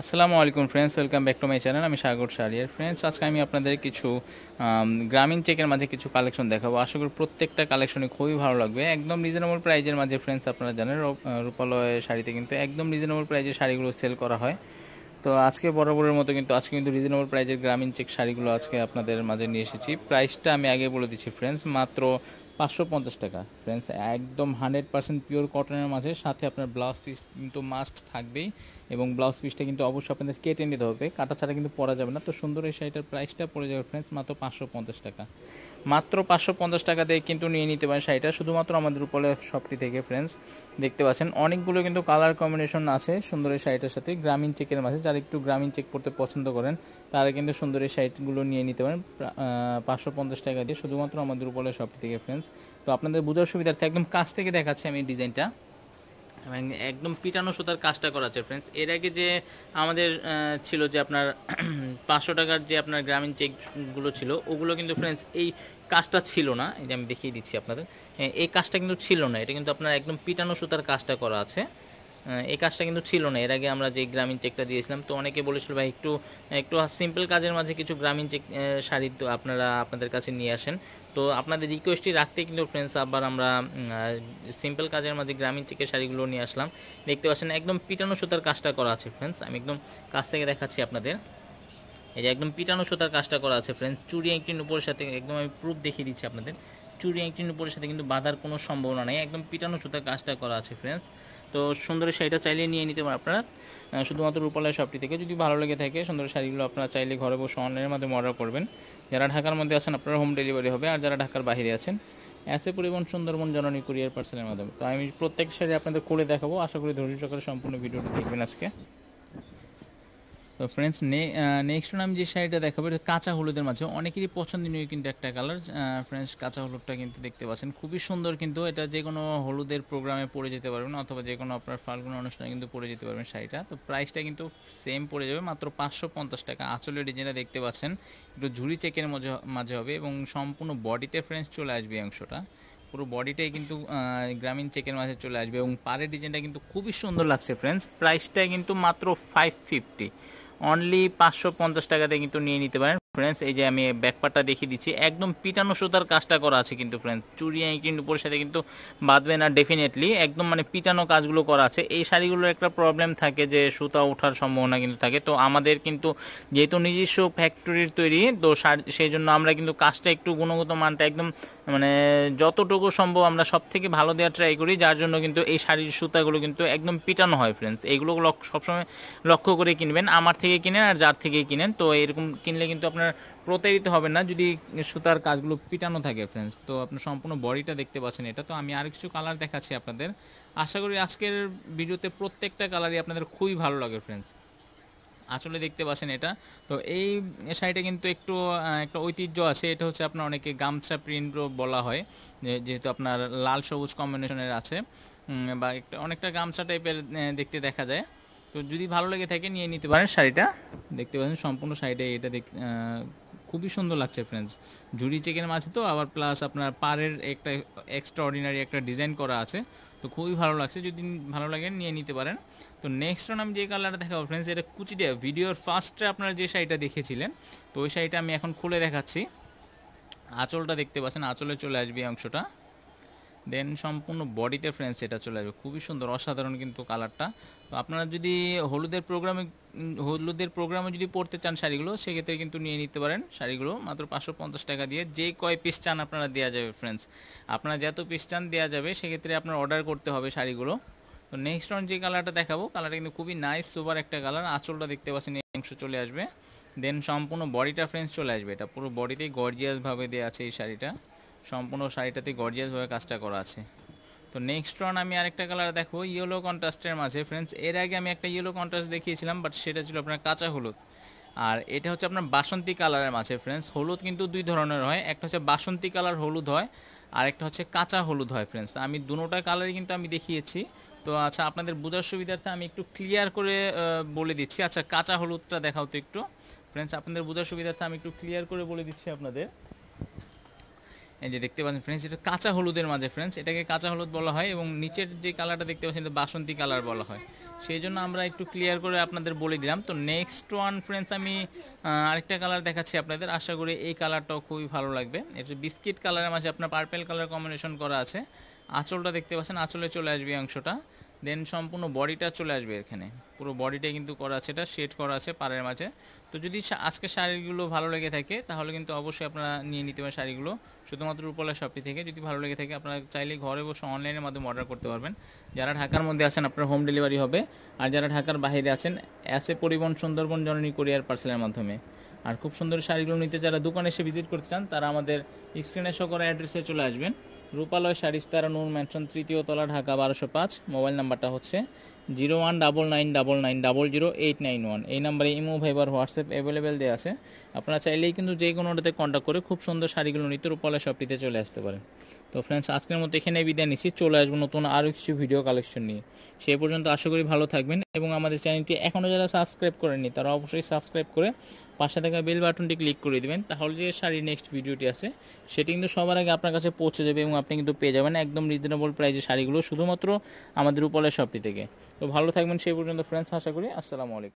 আসসালামু আলাইকুম friends welcome back to my channel আমি সাগর সারিয়ার ফ্রেন্ডস আজকে আমি আপনাদের কিছু গ্রামীণ চেকের মাঝে কিছু কালেকশন দেখাবো আশা করি প্রত্যেকটা কালেকশনই খুবই ভালো লাগবে একদম রিজনেবল প্রাইজের মাঝে ফ্রেন্ডস আপনারা জানেন রূপালয় শাড়িতে কিন্তু একদম রিজনেবল প্রাইজের শাড়িগুলো সেল করা হয় তো আজকে বরাবরের মতো কিন্তু আজকে কিন্তু রিজনেবল প্রাইজের গ্রামীণ চেক শাড়িগুলো আজকে আপনাদের মাঝে নিয়ে এসেছি প্রাইসটা আমি আগে বলে দিচ্ছি ফ্রেন্ডস মাত্র পাঁচশো পঞ্চাশ টাকা ফ্রেন্ডস একদম হান্ড্রেড পার্সেন্ট পিওর কটনের মাঝে সাথে আপনার ব্লাউজ পিস কিন্তু মাস্ট থাকবেই এবং ব্লাউজ পিসটা কিন্তু অবশ্যই আপনাদের কেটে নিতে হবে কাটা ছাড়া কিন্তু পরা যাবে না তো সুন্দর এই শাড়িটার প্রাইসটা পড়ে যাবে ফ্রেন্ডস মাত্র পাঁচশো পঞ্চাশ টাকা মাত্র পাঁচশো পঞ্চাশ টাকা দিয়ে কিন্তু নিয়ে নিতে পারেন শাড়িটা শুধুমাত্র আমাদের উপরে শপটি থেকে ফ্রেন্ডস দেখতে পাচ্ছেন অনেকগুলো কিন্তু কালার কম্বিনেশন আছে সুন্দর এই শাড়িটার সাথে গ্রামীণ চেকের মাঝে যারা একটু গ্রামীণ চেক পড়তে পছন্দ করেন তারা কিন্তু সুন্দর এই শাড়িগুলো নিয়ে নিতে পারেন পাঁচশো পঞ্চাশ টাকা দিয়ে শুধুমাত্র আমাদের উপরে শপটি থেকে ফ্রেন্ডস তো আপনাদের বোঝার সুবিধার্থে একদম কাছ থেকে দেখাচ্ছি আমি ডিজাইনটা এবং একদম পিটানো সুতার কাজটা করা আছে ফ্রেন্ডস এর আগে যে আমাদের ছিল যে আপনার পাঁচশো টাকার যে আপনার গ্রামীণ চেকগুলো ছিল ওগুলো কিন্তু ফ্রেন্ডস এই কাজটা ছিল না এই যে আমি দেখিয়ে দিচ্ছি আপনাদের হ্যাঁ, এই কাজটা কিন্তু ছিল না এটা কিন্তু আপনার একদম পিটানো সুতার কাজটা করা আছে এই কাজটা কিন্তু ছিল না এর আগে আমরা যে গ্রামীণ চেকটা দিয়েছিলাম তো অনেকে বলেছিল ভাই একটু একটু সিম্পল কাজের মাঝে কিছু গ্রামীণ চেক শাড়ি আপনারা আপনাদের কাছে নিয়ে আসেন তো আপনাদের রিকোয়েস্টটি রাখতে কিন্তু ফ্রেন্ডস আবার আমরা সিম্পল কাজের মাঝে গ্রামীণ থেকে শাড়িগুলো নিয়ে আসলাম দেখতে পাচ্ছেন একদম পিটানো সুতার কাজটা করা আছে ফ্রেন্ডস আমি একদম কাছ থেকে দেখাচ্ছি আপনাদের এই যে একদম পিটানো সুতার কাজটা করা আছে ফ্রেন্ডস চুরি একটি উপরের সাথে একদম আমি প্রুফ দেখিয়ে দিচ্ছি আপনাদের চুরি একটি উপরের সাথে কিন্তু বাঁধার কোনো সম্ভাবনা নেই একদম পিটানো সুতার কাজটা করা আছে ফ্রেন্ডস তো সুন্দর শাড়িটা চাইলে নিয়ে নিতে পারেন আপনারা শুধুমাত্র রূপালয় শপটি থেকে যদি ভালো লেগে থাকে সুন্দর শাড়িগুলো আপনারা চাইলে ঘরে বসে অনলাইনের মাধ্যমে অর্ডার করবেন যারা ঢাকার মধ্যে আছেন আপনার হোম ডেলিভারি হবে আর যারা ঢাকার বাইরে আছেন এসে পরিবহন সুন্দরবন জননী কুরিয়ার পার্সেলের মাধ্যমে তো আমি প্রত্যেক সাইডে আপনাদের করে দেখাবো আশা করি ধৈর্য সহকারে সম্পূর্ণ ভিডিওটি দেখবেন আজকে তো ফ্রেন্ডস নেক্সট আমি যে শাড়িটা দেখাবো এটা কাঁচা হলুদের মাঝে অনেকেরই পছন্দনীয় কিন্তু একটা কালার ফ্রেন্ডস uh, কাঁচা হলুদটা কিন্তু দেখতে পাচ্ছেন খুবই সুন্দর কিন্তু এটা যে কোনো হলুদের প্রোগ্রামে পড়ে যেতে পারবেন অথবা যে কোনো আপনার ফাল্গুন অনুষ্ঠানে কিন্তু পড়ে যেতে পারবেন শাড়িটা তো প্রাইসটা কিন্তু সেম পড়ে যাবে মাত্র পাঁচশো পঞ্চাশ টাকা আঁচলের ডিজাইনটা দেখতে পাচ্ছেন একটু ঝুড়ি চেকের মাঝে হবে এবং সম্পূর্ণ বডিতে ফ্রেন্ডস চলে আসবে অংশটা পুরো বডিটাই কিন্তু uh, গ্রামীণ চেকের মাঝে চলে আসবে এবং পাড়ের ডিজাইনটা কিন্তু খুবই সুন্দর লাগছে ফ্রেন্ডস প্রাইসটা কিন্তু মাত্র ফাইভ ফিফটি অনলি পাঁচশো পঞ্চাশ টাকাতে কিন্তু নিয়ে নিতে পারেন ফ্রেন্ডস এই যে আমি ব্যাকপারটা দেখিয়ে দিচ্ছি একদম পিটানো সুতার কাজটা করা আছে কিন্তু ফ্রেন্ডস চুরি কিন্তু পরে সাথে কিন্তু বাঁধবে না ডেফিনেটলি একদম মানে পিটানো কাজগুলো করা আছে এই শাড়িগুলোর একটা প্রবলেম থাকে যে সুতা ওঠার সম্ভাবনা কিন্তু থাকে তো আমাদের কিন্তু যেহেতু নিজস্ব ফ্যাক্টরির তৈরি তো সেই জন্য আমরা কিন্তু কাজটা একটু গুণগত মানটা একদম মানে যতটুকু সম্ভব আমরা সব থেকে ভালো দেওয়ার ট্রাই করি যার জন্য কিন্তু এই শাড়ির সুতাগুলো কিন্তু একদম পিটানো হয় ফ্রেন্ডস এইগুলো সবসময় লক্ষ্য করে কিনবেন আমার থেকে কিনেন আর যার থেকে কিনেন তো এরকম কিনলে কিন্তু আপনার প্রতারিত হবে না যদি সুতার কাজগুলো পিটানো থাকে ফ্রেন্ডস তো আপনার সম্পূর্ণ বডিটা দেখতে পাচ্ছেন এটা তো আমি আর কিছু কালার দেখাচ্ছি আপনাদের আশা করি আজকের ভিডিওতে প্রত্যেকটা কালারই আপনাদের খুবই ভালো লাগে ফ্রেন্ডস আসলে দেখতে পাচ্ছেন এটা তো এই শাড়িটা কিন্তু একটু একটা ঐতিহ্য আছে এটা হচ্ছে আপনার অনেকে গামছা প্রিন্টও বলা হয় যেহেতু আপনার লাল সবুজ কম্বিনেশনের আছে বা একটা অনেকটা গামছা টাইপের দেখতে দেখা যায় তো যদি ভালো লেগে থাকে নিয়ে নিতে পারেন শাড়িটা দেখতে পাচ্ছেন সম্পূর্ণ শাড়িটা এটা দেখ খুবই সুন্দর লাগছে ফ্রেন্ডস জুড়ি চেকের মাঝে তো আবার প্লাস আপনার পাড়ের একটা এক্সট্রা অর্ডিনারি একটা ডিজাইন করা আছে তো খুবই ভালো লাগছে যদি ভালো লাগে নিয়ে নিতে পারেন তো নেক্সট রান আমি যে কালারটা দেখাবো ফ্রেন্ডস এটা কুচিটিয়া ভিডিওর ফার্স্টে আপনারা যে শাড়িটা দেখেছিলেন তো ওই শাড়িটা আমি এখন খুলে দেখাচ্ছি আঁচলটা দেখতে পাচ্ছেন আঁচলে চলে আসবে অংশটা দেন সম্পূর্ণ বডিতে ফ্রেন্ডস এটা চলে আসবে খুবই সুন্দর অসাধারণ কিন্তু কালারটা তো আপনারা যদি হলুদের প্রোগ্রামে হলুদের প্রোগ্রামে যদি পড়তে চান শাড়িগুলো সেক্ষেত্রে কিন্তু নিয়ে নিতে পারেন শাড়িগুলো মাত্র পাঁচশো পঞ্চাশ টাকা দিয়ে যে কয় পিস চান আপনারা দেওয়া যাবে ফ্রেন্ডস আপনারা যত পিস চান দেওয়া যাবে সেক্ষেত্রে আপনার অর্ডার করতে হবে শাড়িগুলো তো নেক্সট অন যে কালারটা দেখাবো কালারটা কিন্তু খুবই নাইস সুপার একটা কালার আঁচলটা দেখতে পাচ্ছেন এই অংশ চলে আসবে দেন সম্পূর্ণ বডিটা ফ্রেন্স চলে আসবে এটা পুরো বডিতেই গর্জিয়াসভাবে দেওয়া আছে এই শাড়িটা সম্পূর্ণ শাড়িটাতে গর্জিয়াসভাবে কাজটা করা আছে তো নেক্সট রন আমি আরেকটা কালার দেখো ইয়েলো কন্ট্রাস্টের মাঝে ফ্রেন্ডস এর আগে আমি একটা ইয়েলো কন্ট্রাস্ট দেখিয়েছিলাম বাট সেটা ছিল আপনার কাঁচা হলুদ আর এটা হচ্ছে আপনার বাসন্তী কালারের মাঝে ফ্রেন্ডস হলুদ কিন্তু দুই ধরনের হয় একটা হচ্ছে বাসন্তী কালার হলুদ হয় আর একটা হচ্ছে কাঁচা হলুদ হয় ফ্রেন্ডস আমি দুটোটা কালারই কিন্তু আমি দেখিয়েছি তো আচ্ছা আপনাদের বোঝার সুবিধার্থে আমি একটু ক্লিয়ার করে বলে দিচ্ছি আচ্ছা কাঁচা হলুদটা দেখাও তো একটু ফ্রেন্ডস আপনাদের বোঝার সুবিধার্থে আমি একটু ক্লিয়ার করে বলে দিচ্ছি আপনাদের এই যে দেখতে পাচ্ছেন ফ্রেন্ডস এটা কাঁচা হলুদের মাঝে ফ্রেন্ডস এটাকে কাঁচা হলুদ বলা হয় এবং নিচের যে কালারটা দেখতে পাচ্ছেন এটা বাসন্তী কালার বলা হয় সেই জন্য আমরা একটু ক্লিয়ার করে আপনাদের বলে দিলাম তো নেক্সট ওয়ান ফ্রেন্ডস আমি আরেকটা কালার দেখাচ্ছি আপনাদের আশা করি এই কালারটাও খুবই ভালো লাগবে এটা বিস্কিট কালারের মাঝে আপনার পার্পেল কালার কম্বিনেশন করা আছে আঁচলটা দেখতে পাচ্ছেন আঁচলে চলে আসবে অংশটা দেন সম্পূর্ণ বডিটা চলে আসবে এখানে পুরো বডিটা কিন্তু করা আছে এটা শেড করা আছে পাড়ের মাঝে তো যদি আজকে শাড়িগুলো ভালো লেগে থাকে তাহলে কিন্তু অবশ্যই আপনারা নিয়ে নিতে পারেন শাড়িগুলো শুধুমাত্র উপলা শপটি থেকে যদি ভালো লেগে থাকে আপনারা চাইলে ঘরে বসে অনলাইনের মাধ্যমে অর্ডার করতে পারবেন যারা ঢাকার মধ্যে আছেন আপনার হোম ডেলিভারি হবে আর যারা ঢাকার বাইরে আছেন অ্যাসে পরিবহন সুন্দরবন জননী কোরিয়ার পার্সেলের মাধ্যমে আর খুব সুন্দর শাড়িগুলো নিতে যারা দোকানে এসে ভিজিট করতে চান তারা আমাদের স্ক্রিনে শো করা অ্যাড্রেসে চলে আসবেন রূপালয় সারিস্তারা নূর ম্যানশন তৃতীয় তলা ঢাকা বারোশো পাঁচ মোবাইল নাম্বারটা হচ্ছে zero one double nine double nine double zero eight nine one এই নাম্বারে ইমো ভাইবার হোয়াটসঅ্যাপ অ্যাভেলেবেল দেওয়া আছে আপনারা চাইলেই কিন্তু যে কোনোটাতে কন্ট্যাক্ট করে খুব সুন্দর শাড়িগুলো নিতে সব নিতে চলে আসতে পারেন তো ফ্রেন্ডস আজকের মতো এখানে বিদায় নিচ্ছি চলে আসবো নতুন আরও কিছু ভিডিও কালেকশন নিয়ে সেই পর্যন্ত আশা করি ভালো থাকবেন এবং আমাদের চ্যানেলটি এখনও যারা সাবস্ক্রাইব করেননি তারা অবশ্যই সাবস্ক্রাইব করে পাশে থাকা বেল বাটনটি ক্লিক করে দেবেন তাহলে যে শাড়ির নেক্সট ভিডিওটি আছে সেটি কিন্তু সবার আগে আপনার কাছে পৌঁছে যাবে এবং আপনি কিন্তু পেয়ে যাবেন একদম রিজনেবল প্রাইসে শাড়িগুলো শুধুমাত্র আমাদের উপলের শপটি থেকে তো ভালো থাকবেন সেই পর্যন্ত ফ্রেন্ডস আশা করি আসসালামু আলাইকুম